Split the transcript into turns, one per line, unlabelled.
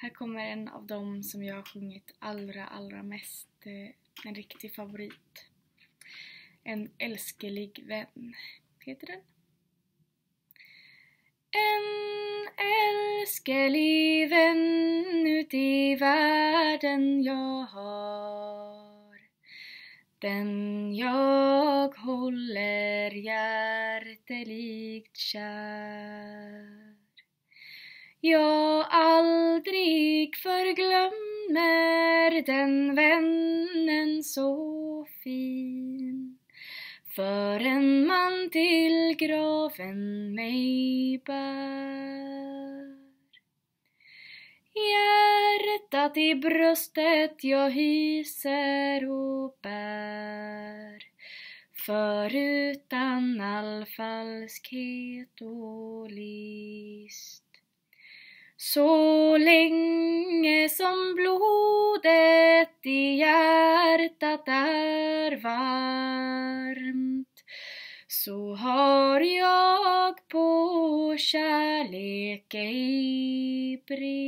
Här kommer en av dem som jag har sjungit allra, allra mest. Eh, en riktig favorit. En älskelig vän. Heter den? En
älskelig vän uti världen jag har. Den jag håller hjärteligt kär. Jag aldrig förglömmer den vännen så fin förrän man till graven mig bär. Hjärtat i bröstet jag hyser och bär förutan all falskhet och list så länge som blodet i hjärtat är varmt så har jag på kärlek ej brist.